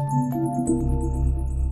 Música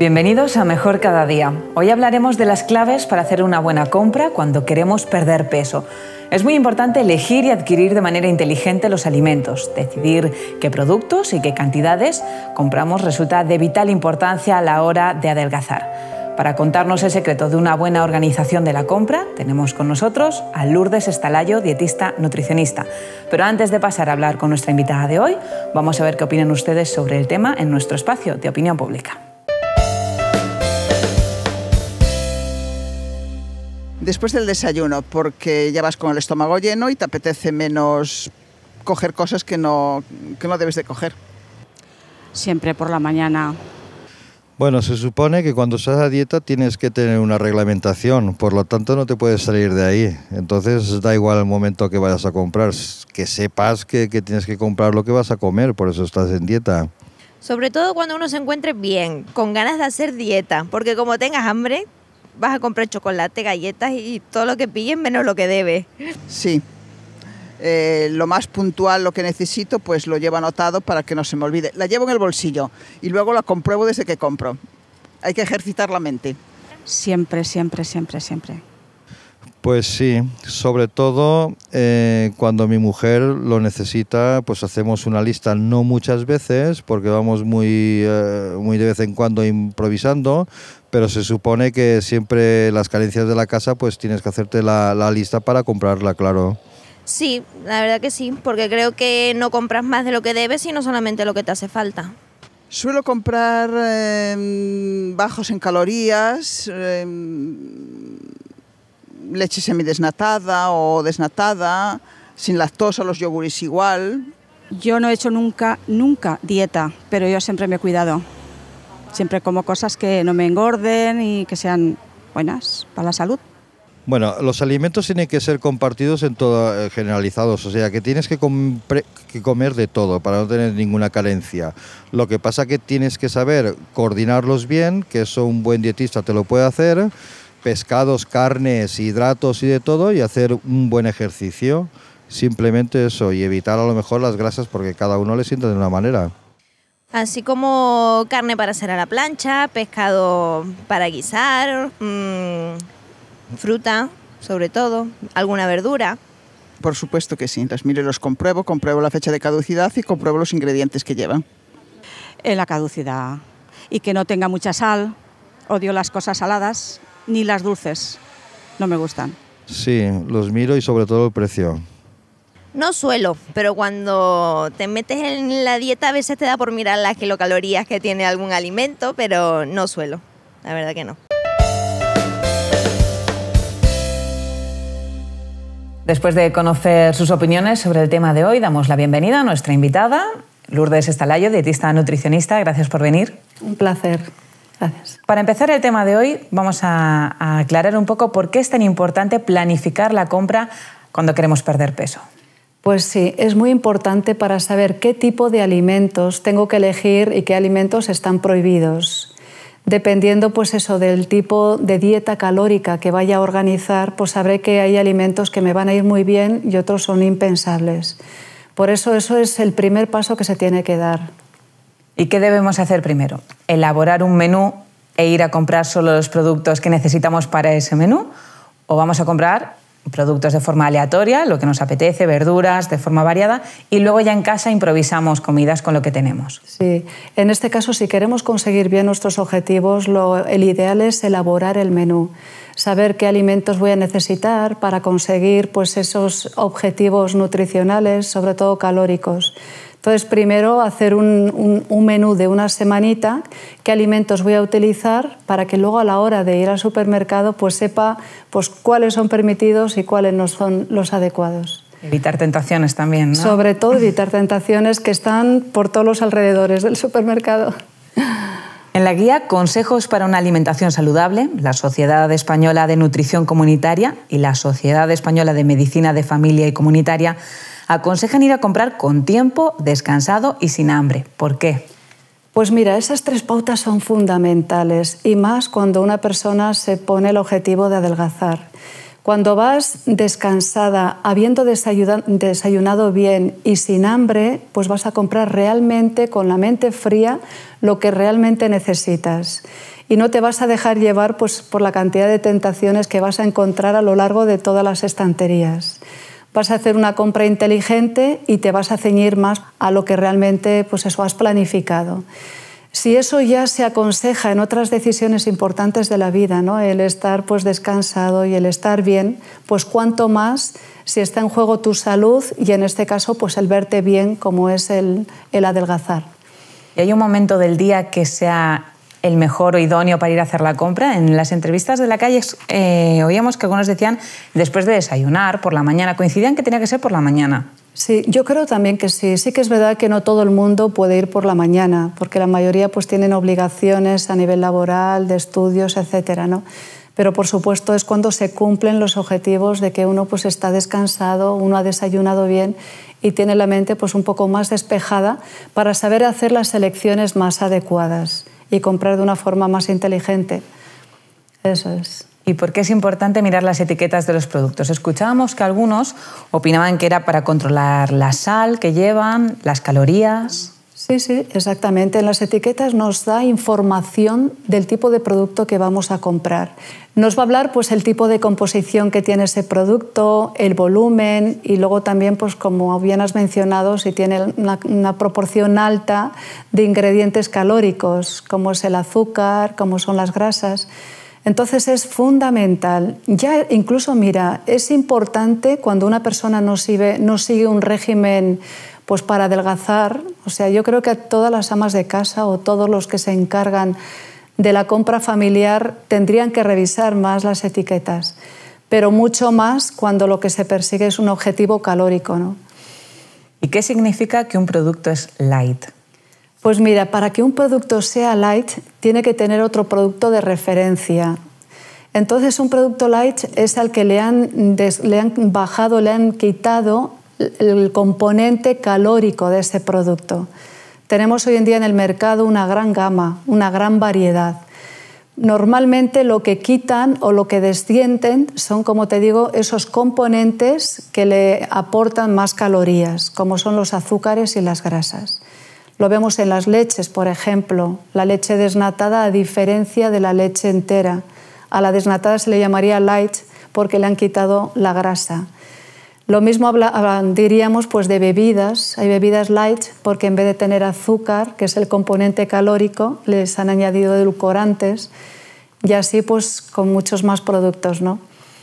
Bienvenidos a Mejor Cada Día. Hoy hablaremos de las claves para hacer una buena compra cuando queremos perder peso. Es muy importante elegir y adquirir de manera inteligente los alimentos. Decidir qué productos y qué cantidades compramos resulta de vital importancia a la hora de adelgazar. Para contarnos el secreto de una buena organización de la compra, tenemos con nosotros a Lourdes Estalayo, dietista nutricionista. Pero antes de pasar a hablar con nuestra invitada de hoy, vamos a ver qué opinan ustedes sobre el tema en nuestro espacio de opinión pública. Después del desayuno, porque ya vas con el estómago lleno y te apetece menos coger cosas que no, no debes de coger. Siempre por la mañana. Bueno, se supone que cuando estás a dieta tienes que tener una reglamentación, por lo tanto no te puedes salir de ahí. Entonces da igual el momento que vayas a comprar, que sepas que, que tienes que comprar lo que vas a comer, por eso estás en dieta. Sobre todo cuando uno se encuentre bien, con ganas de hacer dieta, porque como tengas hambre, vas a comprar chocolate, galletas y todo lo que pilles menos lo que debe Sí. Eh, lo más puntual, lo que necesito, pues lo llevo anotado para que no se me olvide. La llevo en el bolsillo y luego la compruebo desde que compro. Hay que ejercitar la mente. Siempre, siempre, siempre, siempre. Pues sí, sobre todo eh, cuando mi mujer lo necesita, pues hacemos una lista, no muchas veces, porque vamos muy, eh, muy de vez en cuando improvisando, pero se supone que siempre las carencias de la casa, pues tienes que hacerte la, lista para comprarla, claro. Sí, la verdad que sí, porque creo que no compras más de lo que debes, sino solamente lo que te hace falta. Suelo comprar em, bajos en calorías, leche em, leche semidesnatada o desnatada, sin lactosa, los yoguris igual. Yo no he hecho nunca, nunca dieta, pero yo siempre me he cuidado. Siempre como cosas que no me engorden y que sean buenas para la salud. Bueno, los alimentos tienen que ser compartidos en todo, eh, generalizados, o sea que tienes que, comer de todo para no tener ninguna carencia. Lo que pasa que tienes que saber coordinarlos bien, que eso un buen dietista te lo puede hacer, pescados, carnes, hidratos y de todo, y hacer un buen ejercicio, simplemente eso, y evitar a lo mejor las grasas porque cada uno le siente de una manera. Así como carne para hacer a la plancha, pescado para guisar, mm, fruta, sobre todo, alguna verdura. Por supuesto que sí, las miro los compruebo, compruebo la fecha de caducidad y compruebo los ingredientes que llevan. Eh, la caducidad y que no tenga mucha sal, odio las cosas saladas ni las dulces, no me gustan. Sí, los miro y sobre todo el precio. No suelo, pero cuando te metes en la dieta a veces te da por mirar las kilocalorías que tiene algún alimento, pero no suelo, la verdad que no. Después de conocer sus opiniones sobre el tema de hoy, damos la bienvenida a nuestra invitada, Lourdes Estalayo, dietista nutricionista. Gracias por venir. Un placer. Gracias. Para empezar el tema de hoy, vamos a, aclarar un poco por qué es tan importante planificar la compra cuando queremos perder peso. Pues sí, es muy importante para saber qué tipo de alimentos tengo que elegir y qué alimentos están prohibidos. Dependiendo pues eso del tipo de dieta calórica que vaya a organizar, pues sabré que hay alimentos que me van a ir muy bien y otros son impensables. Por eso eso es el primer paso que se tiene que dar. ¿Y qué debemos hacer primero? ¿Elaborar un menú e ir a comprar solo los productos que necesitamos para ese menú? ¿O vamos a comprar productos de forma aleatoria, lo que nos apetece, verduras, de forma variada, y luego ya en casa improvisamos comidas con lo que tenemos. Sí, en este caso, si queremos conseguir bien nuestros objetivos, el ideal es elaborar el menú, saber qué alimentos voy a necesitar para conseguir pues, esos objetivos nutricionales, sobre todo calóricos. Entonces, primero hacer un, menú de una semanita, qué alimentos voy a utilizar para que luego a la hora de ir al supermercado pues sepa pues, cuáles son permitidos y cuáles no son los adecuados. Evitar tentaciones también, ¿no? Sobre todo evitar tentaciones que están por todos los alrededores del supermercado. En la guía Consejos para una alimentación saludable, la Sociedad Española de Nutrición Comunitaria y la Sociedad Española de Medicina de Familia y Comunitaria aconsejan ir a comprar con tiempo, descansado y sin hambre. ¿Por qué? Pues mira, esas tres pautas son fundamentales y más cuando una persona se pone el objetivo de adelgazar. Cuando vas descansada, habiendo desayunado bien y sin hambre, pues vas a comprar realmente con la mente fría lo que realmente necesitas. Y no te vas a dejar llevar pues, por la cantidad de tentaciones que vas a encontrar a lo largo de todas las estanterías vas a hacer una compra inteligente y te vas a ceñir más a lo que realmente pues eso has planificado. Si eso ya se aconseja en otras decisiones importantes de la vida, ¿no? el estar pues descansado y el estar bien, pues cuanto más si está en juego tu salud y en este caso pues el verte bien como es el, adelgazar. ¿Y hay un momento del día que sea el mejor o idóneo para ir a hacer la compra. En las entrevistas de la calle eh, oíamos que algunos decían después de desayunar, por la mañana. Coincidían que tenía que ser por la mañana. Sí, yo creo también que sí. Sí que es verdad que no todo el mundo puede ir por la mañana, porque la mayoría pues tienen obligaciones a nivel laboral, de estudios, etcétera, ¿no? Pero por supuesto es cuando se cumplen los objetivos de que uno pues está descansado, uno ha desayunado bien y tiene la mente pues un poco más despejada para saber hacer las elecciones más adecuadas y comprar de una forma más inteligente. Eso es. ¿Y por qué es importante mirar las etiquetas de los productos? Escuchábamos que algunos opinaban que era para controlar la sal que llevan, las calorías. Sí, sí, exactamente. En las etiquetas nos da información del tipo de producto que vamos a comprar. Nos va a hablar pues el tipo de composición que tiene ese producto, el volumen y luego también pues como bien has mencionado si tiene una, proporción alta de ingredientes calóricos como es el azúcar, como son las grasas. Entonces es fundamental. Ya incluso mira es importante cuando una persona no sigue, no sigue un régimen pues para adelgazar, o sea, yo creo que todas las amas de casa o todos los que se encargan de la compra familiar tendrían que revisar más las etiquetas, pero mucho más cuando lo que se persigue es un objetivo calórico. ¿Y qué significa que un producto es light? Pues mira, para que un producto sea light tiene que tener otro producto de referencia. Entonces un producto light es al que le han, le han bajado, le han quitado el componente calórico de ese producto. Tenemos hoy en día en el mercado una gran gama, una gran variedad. Normalmente lo que quitan o lo que descienden son, como te digo, esos componentes que le aportan más calorías, como son los azúcares y las grasas. Lo vemos en las leches, por ejemplo, la leche desnatada a diferencia de la leche entera. A la desnatada se le llamaría light porque le han quitado la grasa. Lo mismo diríamos pues de bebidas. Hay bebidas light porque en vez de tener azúcar, que es el componente calórico, les han añadido edulcorantes y así pues con muchos más productos,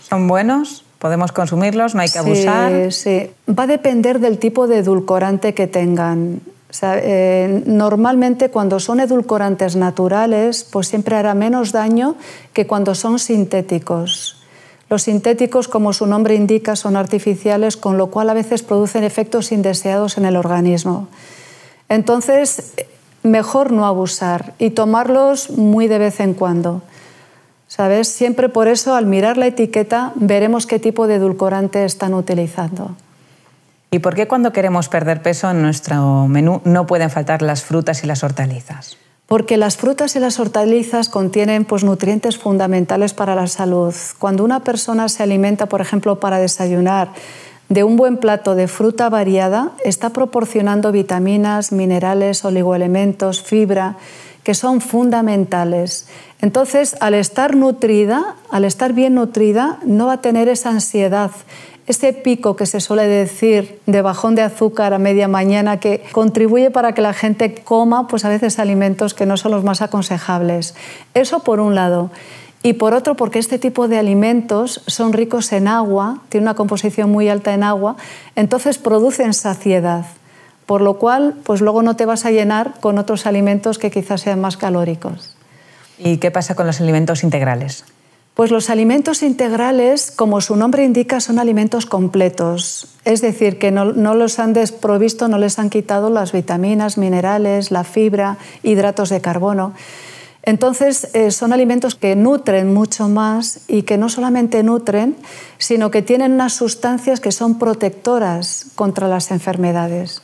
¿Son buenos? ¿Podemos consumirlos? ¿No hay que abusar? Sí, Va a depender del tipo de edulcorante que tengan. Eh, normalmente cuando son edulcorantes naturales, pues siempre hará menos daño que cuando son sintéticos. Los sintéticos, como su nombre indica, son artificiales, con lo cual a veces producen efectos indeseados en el organismo. Entonces, mejor no abusar y tomarlos muy de vez en cuando. ¿Sabes? Siempre por eso, al mirar la etiqueta, veremos qué tipo de edulcorante están utilizando. ¿Y por qué cuando queremos perder peso en nuestro menú no pueden faltar las frutas y las hortalizas? porque las frutas y las hortalizas contienen pues, nutrientes fundamentales para la salud. Cuando una persona se alimenta, por ejemplo, para desayunar, de un buen plato de fruta variada, está proporcionando vitaminas, minerales, oligoelementos, fibra, que son fundamentales. Entonces, al estar nutrida, al estar bien nutrida, no va a tener esa ansiedad, este pico que se suele decir de bajón de azúcar a media mañana que contribuye para que la gente coma pues a veces alimentos que no son los más aconsejables. Eso por un lado. Y por otro, porque este tipo de alimentos son ricos en agua, tiene una composición muy alta en agua, entonces producen saciedad por lo cual pues luego no te vas a llenar con otros alimentos que quizás sean más calóricos. ¿Y qué pasa con los alimentos integrales? Pues los alimentos integrales, como su nombre indica, son alimentos completos. Es decir, que no, los han desprovisto, no les han quitado las vitaminas, minerales, la fibra, hidratos de carbono. Entonces, eh, son alimentos que nutren mucho más y que no solamente nutren, sino que tienen unas sustancias que son protectoras contra las enfermedades.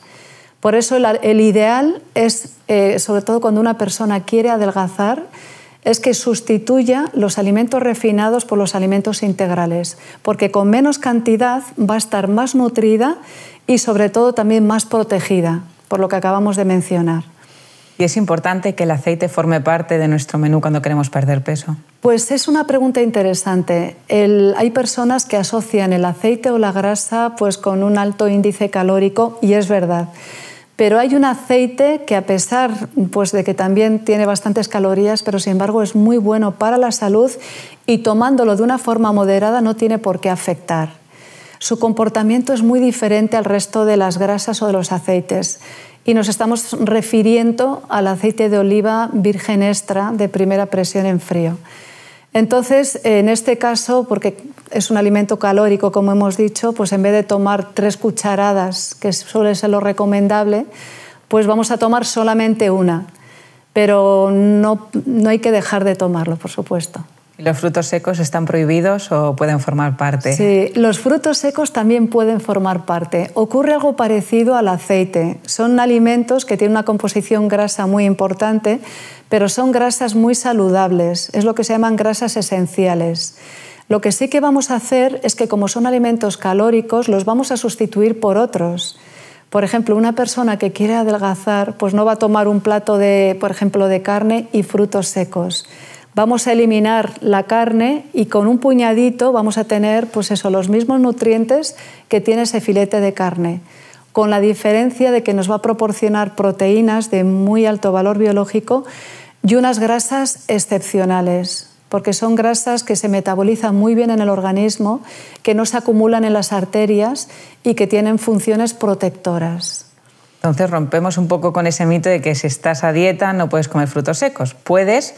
Por eso el, ideal es, eh, sobre todo cuando una persona quiere adelgazar, es que sustituya los alimentos refinados por los alimentos integrales, porque con menos cantidad va a estar más nutrida y sobre todo también más protegida, por lo que acabamos de mencionar. ¿Y es importante que el aceite forme parte de nuestro menú cuando queremos perder peso? Pues es una pregunta interesante. hay personas que asocian el aceite o la grasa pues, con un alto índice calórico y es verdad. Pero hay un aceite que a pesar pues, de que también tiene bastantes calorías, pero sin embargo es muy bueno para la salud y tomándolo de una forma moderada no tiene por qué afectar. Su comportamiento es muy diferente al resto de las grasas o de los aceites. Y nos estamos refiriendo al aceite de oliva virgen extra de primera presión en frío. Entonces, en este caso, porque es un alimento calórico, como hemos dicho, pues en vez de tomar tres cucharadas, que suele ser lo recomendable, pues vamos a tomar solamente una. Pero no, no hay que dejar de tomarlo, por supuesto. ¿Los frutos secos están prohibidos o pueden formar parte? Sí, los frutos secos también pueden formar parte. Ocurre algo parecido al aceite. Son alimentos que tienen una composición grasa muy importante, pero son grasas muy saludables. Es lo que se llaman grasas esenciales. Lo que sí que vamos a hacer es que como son alimentos calóricos, los vamos a sustituir por otros. Por ejemplo, una persona que quiere adelgazar, pues no va a tomar un plato de, por ejemplo, de carne y frutos secos vamos a eliminar la carne y con un puñadito vamos a tener pues eso, los mismos nutrientes que tiene ese filete de carne, con la diferencia de que nos va a proporcionar proteínas de muy alto valor biológico y unas grasas excepcionales porque son grasas que se metabolizan muy bien en el organismo, que no se acumulan en las arterias y que tienen funciones protectoras. Entonces rompemos un poco con ese mito de que si estás a dieta no puedes comer frutos secos. Puedes,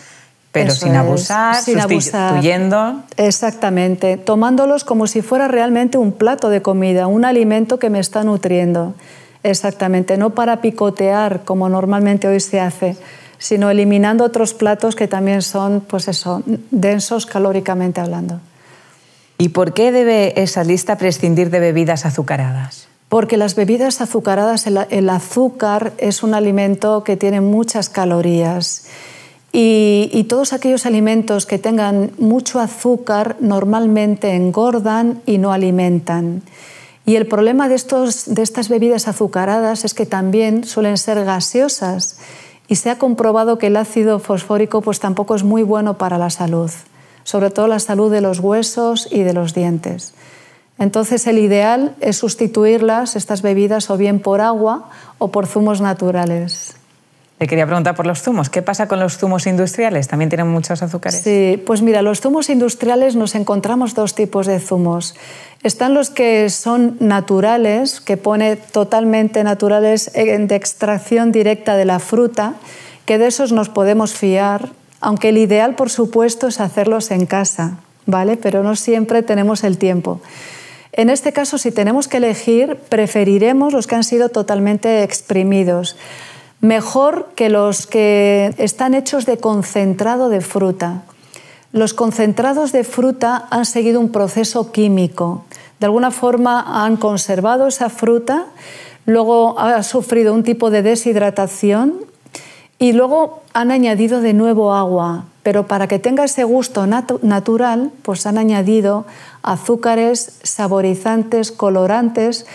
pero sin abusar, sin sustituyendo. Exactamente, tomándolos como si fuera realmente un plato de comida, un alimento que me está nutriendo. Exactamente, no para picotear como normalmente hoy se hace, sino eliminando otros platos que también son, pues eso, densos calóricamente hablando. ¿Y por qué debe esa lista prescindir de bebidas azucaradas? Porque las bebidas azucaradas, el azúcar es un alimento que tiene muchas calorías y, todos aquellos alimentos que tengan mucho azúcar normalmente engordan y no alimentan. Y el problema de, de estas bebidas azucaradas es que también suelen ser gaseosas y se ha comprobado que el ácido fosfórico pues, tampoco es muy bueno para la salud, sobre todo la salud de los huesos y de los dientes. Entonces el ideal es sustituirlas, estas bebidas, o bien por agua o por zumos naturales. Le quería preguntar por los zumos. ¿Qué pasa con los zumos industriales? ¿También tienen muchos azúcares? Sí, pues mira, los zumos industriales nos encontramos dos tipos de zumos. Están los que son naturales, que pone totalmente naturales de extracción directa de la fruta, que de esos nos podemos fiar, aunque el ideal, por supuesto, es hacerlos en casa, ¿vale? Pero no siempre tenemos el tiempo. En este caso, si tenemos que elegir, preferiremos los que han sido totalmente exprimidos mejor que los que están hechos de concentrado de fruta. Los concentrados de fruta han seguido un proceso químico. De alguna forma han conservado esa fruta, luego ha sufrido un tipo de deshidratación y luego han añadido de nuevo agua, pero para que tenga ese gusto natural, pues han añadido azúcares, saborizantes, colorantes,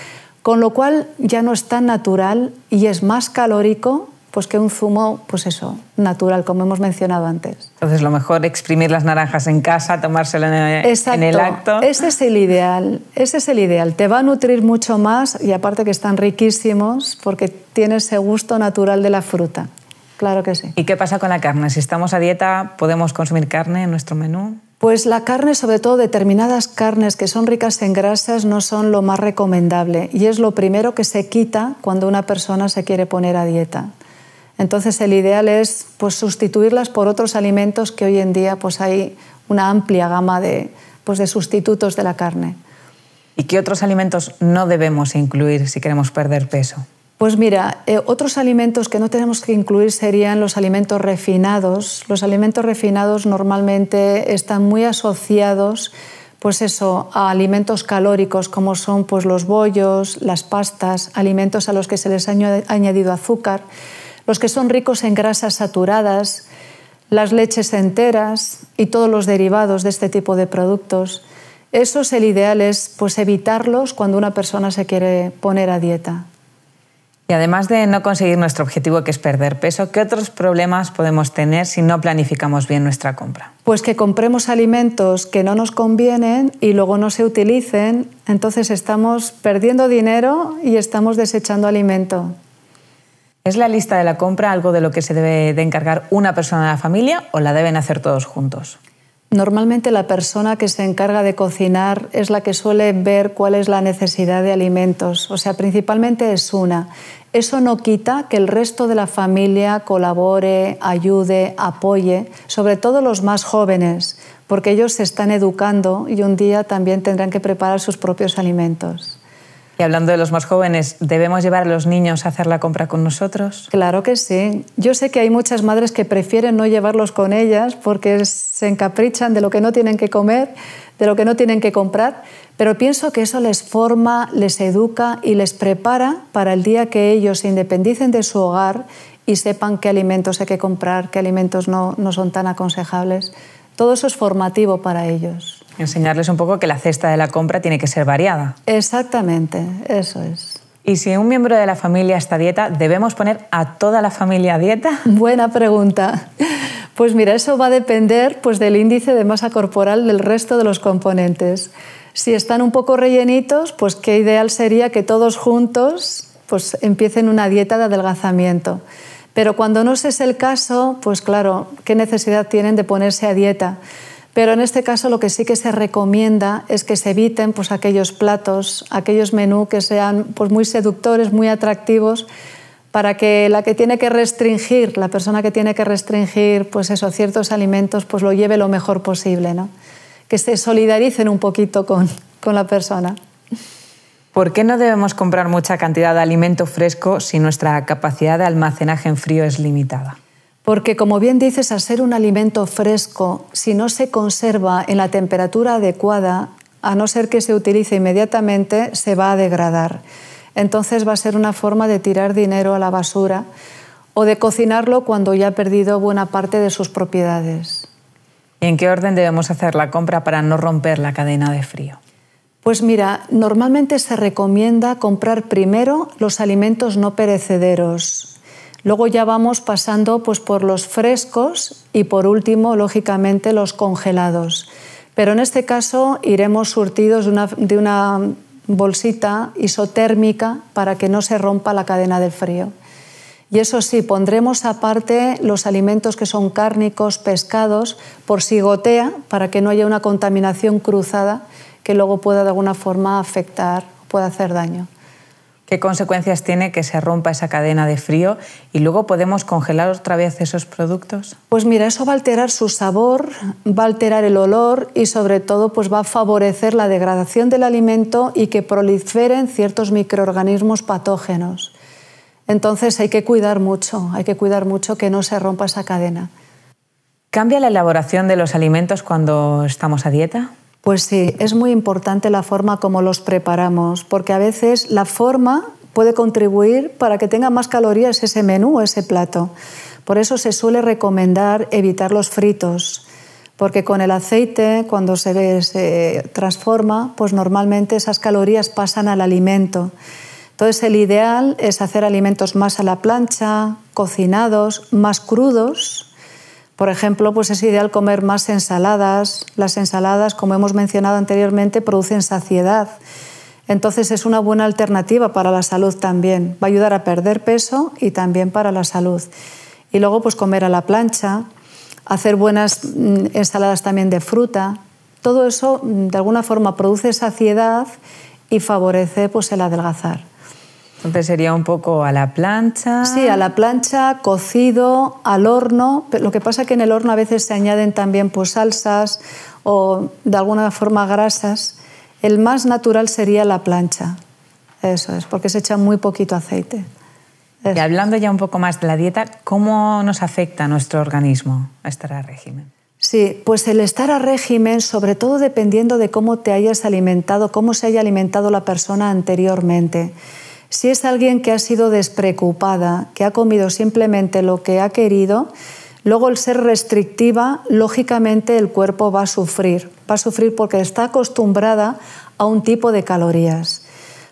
con lo cual ya no es tan natural y es más calórico pues que un zumo, pues eso, natural, como hemos mencionado antes. Entonces, lo mejor exprimir las naranjas en casa, tomárselo en el, En el acto. Ese es el ideal, ese es el ideal. Te va a nutrir mucho más y aparte que están riquísimos porque tiene ese gusto natural de la fruta. Claro que sí. ¿Y qué pasa con la carne? Si estamos a dieta, ¿podemos consumir carne en nuestro menú? Pues la carne, sobre todo determinadas carnes que son ricas en grasas, no son lo más recomendable y es lo primero que se quita cuando una persona se quiere poner a dieta. Entonces el ideal es pues, sustituirlas por otros alimentos que hoy en día pues, hay una amplia gama de, pues, de sustitutos de la carne. ¿Y qué otros alimentos no debemos incluir si queremos perder peso? Pues mira, eh, otros alimentos que no tenemos que incluir serían los alimentos refinados. Los alimentos refinados normalmente están muy asociados pues eso, a alimentos calóricos como son pues, los bollos, las pastas, alimentos a los que se les ha añadido azúcar, los que son ricos en grasas saturadas, las leches enteras y todos los derivados de este tipo de productos. Eso es el ideal, es pues evitarlos cuando una persona se quiere poner a dieta. Y además de no conseguir nuestro objetivo que es perder peso, ¿qué otros problemas podemos tener si no planificamos bien nuestra compra? Pues que compremos alimentos que no nos convienen y luego no se utilicen, entonces estamos perdiendo dinero y estamos desechando alimento. ¿Es la lista de la compra algo de lo que se debe de encargar una persona de la familia o la deben hacer todos juntos? Normalmente la persona que se encarga de cocinar es la que suele ver cuál es la necesidad de alimentos, o sea, principalmente es una. Eso no quita que el resto de la familia colabore, ayude, apoye, sobre todo los más jóvenes, porque ellos se están educando y un día también tendrán que preparar sus propios alimentos. Y hablando de los más jóvenes, ¿debemos llevar a los niños a hacer la compra con nosotros? Claro que sí. Yo sé que hay muchas madres que prefieren no llevarlos con ellas porque se encaprichan de lo que no tienen que comer, de lo que no tienen que comprar, pero pienso que eso les forma, les educa y les prepara para el día que ellos se independicen de su hogar y sepan qué alimentos hay que comprar, qué alimentos no, son tan aconsejables. Todo eso es formativo para ellos. Enseñarles un poco que la cesta de la compra tiene que ser variada. Exactamente, eso es. ¿Y si un miembro de la familia está a dieta, debemos poner a toda la familia a dieta? Buena pregunta. Pues mira, eso va a depender pues, del índice de masa corporal del resto de los componentes. Si están un poco rellenitos, pues qué ideal sería que todos juntos pues empiecen una dieta de adelgazamiento. Pero cuando no es el caso, pues claro, ¿qué necesidad tienen de ponerse a dieta? Pero en este caso lo que sí que se recomienda es que se eviten pues, aquellos platos, aquellos menús que sean pues, muy seductores, muy atractivos, para que la que tiene que restringir, la persona que tiene que restringir pues, eso, ciertos alimentos, pues lo lleve lo mejor posible. ¿no? que se solidaricen un poquito con, la persona. ¿Por qué no debemos comprar mucha cantidad de alimento fresco si nuestra capacidad de almacenaje en frío es limitada? Porque, como bien dices, al ser un alimento fresco, si no se conserva en la temperatura adecuada, a no ser que se utilice inmediatamente, se va a degradar. Entonces va a ser una forma de tirar dinero a la basura o de cocinarlo cuando ya ha perdido buena parte de sus propiedades en qué orden debemos hacer la compra para no romper la cadena de frío? Pues mira, normalmente se recomienda comprar primero los alimentos no perecederos. Luego ya vamos pasando pues, por los frescos y por último, lógicamente, los congelados. Pero en este caso iremos surtidos de una, de una bolsita isotérmica para que no se rompa la cadena del frío. Y eso sí, pondremos aparte los alimentos que son cárnicos, pescados, por si gotea, para que no haya una contaminación cruzada que luego pueda de alguna forma afectar, pueda hacer daño. ¿Qué consecuencias tiene que se rompa esa cadena de frío y luego podemos congelar otra vez esos productos? Pues mira, eso va a alterar su sabor, va a alterar el olor y sobre todo pues va a favorecer la degradación del alimento y que proliferen ciertos microorganismos patógenos. Entonces hay que cuidar mucho, hay que cuidar mucho que no se rompa esa cadena. ¿Cambia la elaboración de los alimentos cuando estamos a dieta? Pues sí, es muy importante la forma como los preparamos, porque a veces la forma puede contribuir para que tenga más calorías ese menú o ese plato. Por eso se suele recomendar evitar los fritos, porque con el aceite, cuando se, ve, se transforma, pues normalmente esas calorías pasan al alimento. Entonces el ideal es hacer alimentos más a la plancha, cocinados, más crudos. Por ejemplo, pues es ideal comer más ensaladas. Las ensaladas, como hemos mencionado anteriormente, producen saciedad. Entonces es una buena alternativa para la salud también. Va a ayudar a perder peso y también para la salud. Y luego pues comer a la plancha, hacer buenas mm, ensaladas también de fruta. Todo eso mm, de alguna forma produce saciedad y favorece pues el adelgazar. Entonces sería un poco a la plancha. Sí, a la plancha, cocido, al horno. Lo que pasa es que en el horno a veces se añaden también pues, salsas o de alguna forma grasas. El más natural sería la plancha. Eso es, porque se echa muy poquito aceite. Y hablando ya un poco más de la dieta, ¿cómo nos afecta a nuestro organismo estar a régimen? Sí, pues el estar a régimen, sobre todo dependiendo de cómo te hayas alimentado, cómo se haya alimentado la persona anteriormente. Si es alguien que ha sido despreocupada, que ha comido simplemente lo que ha querido, luego el ser restrictiva, lógicamente el cuerpo va a sufrir. Va a sufrir porque está acostumbrada a un tipo de calorías.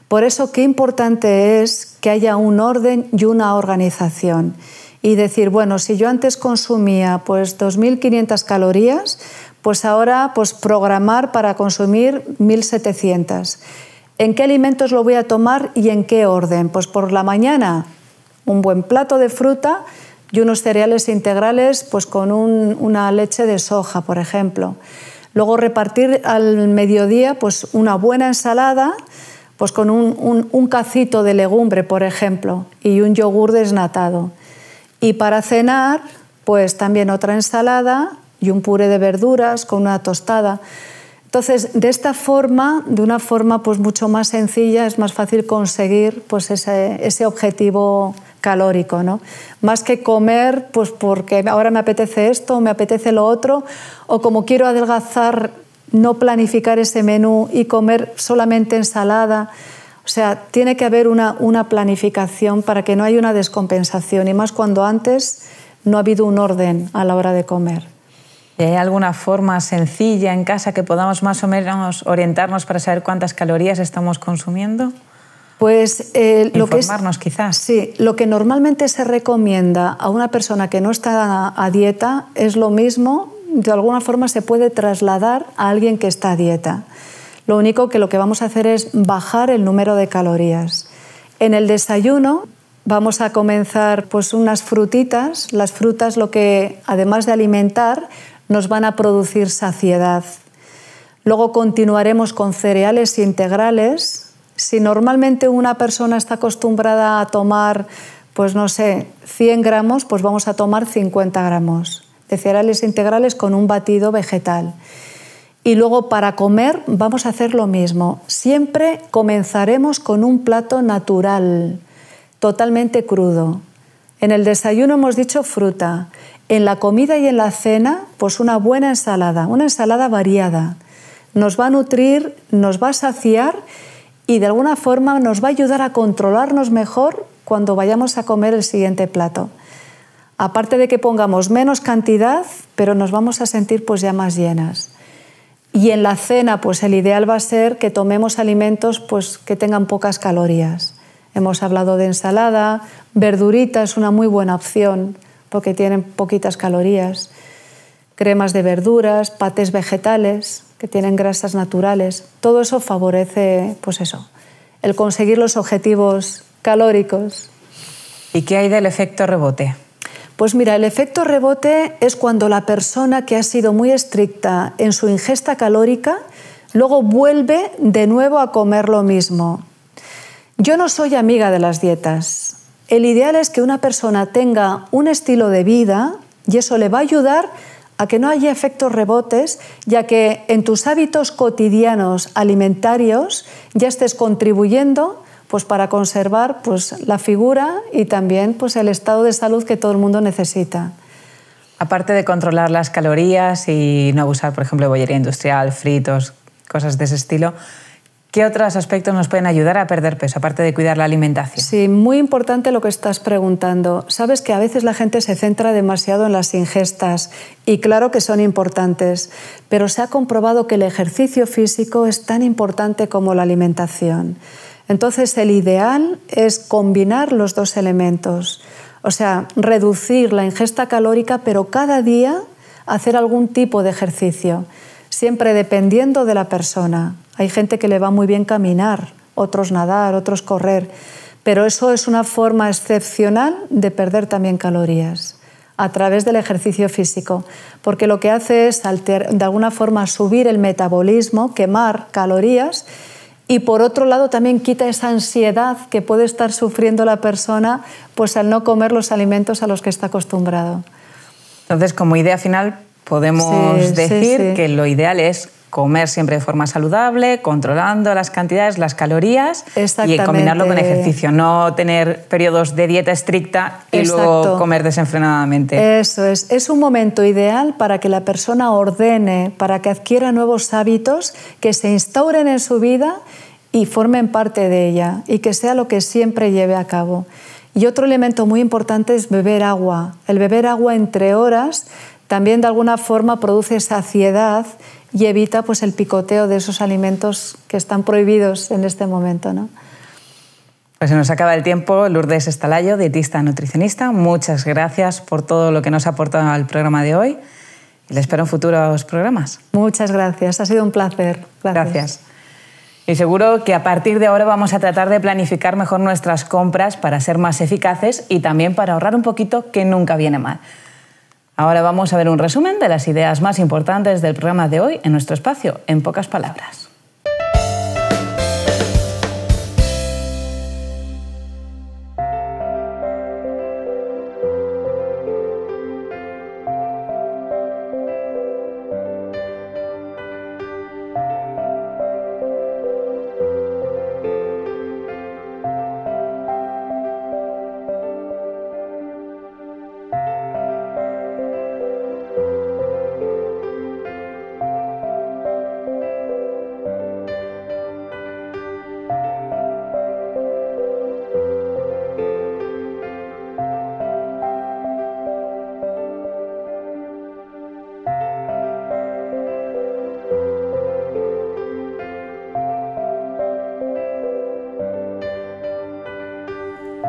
Por eso qué importante es que haya un orden y una organización. Y decir, bueno, si yo antes consumía pues 2.500 calorías, pues ahora pues programar para consumir 1.700 ¿En qué alimentos lo voy a tomar y en qué orden? Pues por la mañana un buen plato de fruta y unos cereales integrales pues con una leche de soja, por ejemplo. Luego repartir al mediodía pues una buena ensalada pues con un, un, cacito de legumbre, por ejemplo, y un yogur desnatado. Y para cenar, pues también otra ensalada y un puré de verduras con una tostada. Entonces, de esta forma, de una forma pues mucho más sencilla, es más fácil conseguir pues, ese, objetivo calórico, ¿no? Más que comer, pues porque ahora me apetece esto, me apetece lo otro, o como quiero adelgazar, no planificar ese menú y comer solamente ensalada. O sea, tiene que haber una, una planificación para que no haya una descompensación, y más cuando antes no ha habido un orden a la hora de comer hay alguna forma sencilla en casa que podamos más o menos orientarnos para saber cuántas calorías estamos consumiendo? Pues eh, lo que quizás. Sí, lo que normalmente se recomienda a una persona que no está a dieta es lo mismo, de alguna forma se puede trasladar a alguien que está a dieta. Lo único que lo que vamos a hacer es bajar el número de calorías. En el desayuno vamos a comenzar pues unas frutitas. Las frutas lo que además de alimentar, nos van a producir saciedad. Luego continuaremos con cereales integrales. Si normalmente una persona está acostumbrada a tomar, pues no sé, 100 gramos, pues vamos a tomar 50 gramos de cereales integrales con un batido vegetal. Y luego para comer vamos a hacer lo mismo. Siempre comenzaremos con un plato natural, totalmente crudo. En el desayuno hemos dicho fruta, en la comida y en la cena, pues una buena ensalada, una ensalada variada. Nos va a nutrir, nos va a saciar y de alguna forma nos va a ayudar a controlarnos mejor cuando vayamos a comer el siguiente plato. Aparte de que pongamos menos cantidad, pero nos vamos a sentir pues ya más llenas. Y en la cena, pues el ideal va a ser que tomemos alimentos pues que tengan pocas calorías. Hemos hablado de ensalada, verdurita es una muy buena opción porque tienen poquitas calorías, cremas de verduras, patés vegetales que tienen grasas naturales. Todo eso favorece, pues eso, el conseguir los objetivos calóricos. ¿Y qué hay del efecto rebote? Pues mira, el efecto rebote es cuando la persona que ha sido muy estricta en su ingesta calórica, luego vuelve de nuevo a comer lo mismo. Yo no soy amiga de las dietas. El ideal es que una persona tenga un estilo de vida y eso le va a ayudar a que no haya efectos rebotes, ya que en tus hábitos cotidianos alimentarios ya estés contribuyendo pues para conservar pues la figura y también pues el estado de salud que todo el mundo necesita. Aparte de controlar las calorías y no abusar, por ejemplo, de bollería industrial, fritos, cosas de ese estilo, ¿Qué otros aspectos nos pueden ayudar a perder peso, aparte de cuidar la alimentación? Sí, muy importante lo que estás preguntando. Sabes que a veces la gente se centra demasiado en las ingestas y claro que son importantes, pero se ha comprobado que el ejercicio físico es tan importante como la alimentación. Entonces el ideal es combinar los dos elementos, o sea, reducir la ingesta calórica, pero cada día hacer algún tipo de ejercicio, siempre dependiendo de la persona. Hay gente que le va muy bien caminar, otros nadar, otros correr, pero eso es una forma excepcional de perder también calorías a través del ejercicio físico, porque lo que hace es de alguna forma subir el metabolismo, quemar calorías y por otro lado también quita esa ansiedad que puede estar sufriendo la persona pues al no comer los alimentos a los que está acostumbrado. Entonces, como idea final, podemos decir que lo ideal es comer siempre de forma saludable, controlando las cantidades, las calorías y combinarlo con ejercicio, no tener periodos de dieta estricta y luego comer desenfrenadamente. Eso es, es un momento ideal para que la persona ordene, para que adquiera nuevos hábitos que se instauren en su vida y formen parte de ella y que sea lo que siempre lleve a cabo. Y otro elemento muy importante es beber agua. El beber agua entre horas también de alguna forma produce saciedad y evita pues, el picoteo de esos alimentos que están prohibidos en este momento. ¿no? Pues se nos acaba el tiempo. Lourdes Estalayo, dietista nutricionista, muchas gracias por todo lo que nos ha aportado al programa de hoy y le espero en futuros programas. Muchas gracias, ha sido un placer. gracias. Y seguro que a partir de ahora vamos a tratar de planificar mejor nuestras compras para ser más eficaces y también para ahorrar un poquito que nunca viene mal. Ahora vamos a ver un resumen de las ideas más importantes del programa de hoy en nuestro espacio, en pocas palabras.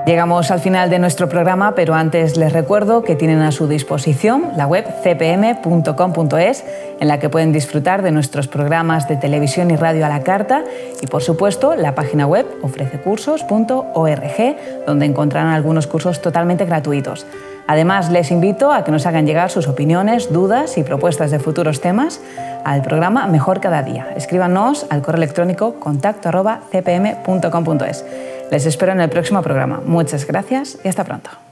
Llegamos al final de nuestro programa, pero antes les recuerdo que tienen a su disposición la web cpm.com.es, en la que pueden disfrutar de nuestros programas de televisión y radio a la carta, y por supuesto la página web ofrececursos.org, donde encontrarán algunos cursos totalmente gratuitos. Además, les invito a que nos hagan llegar sus opiniones, dudas y propuestas de futuros temas al programa Mejor Cada Día. Escríbanos al correo electrónico contacto.cpm.com.es. Les espero en el próximo programa. Muchas gracias y hasta pronto.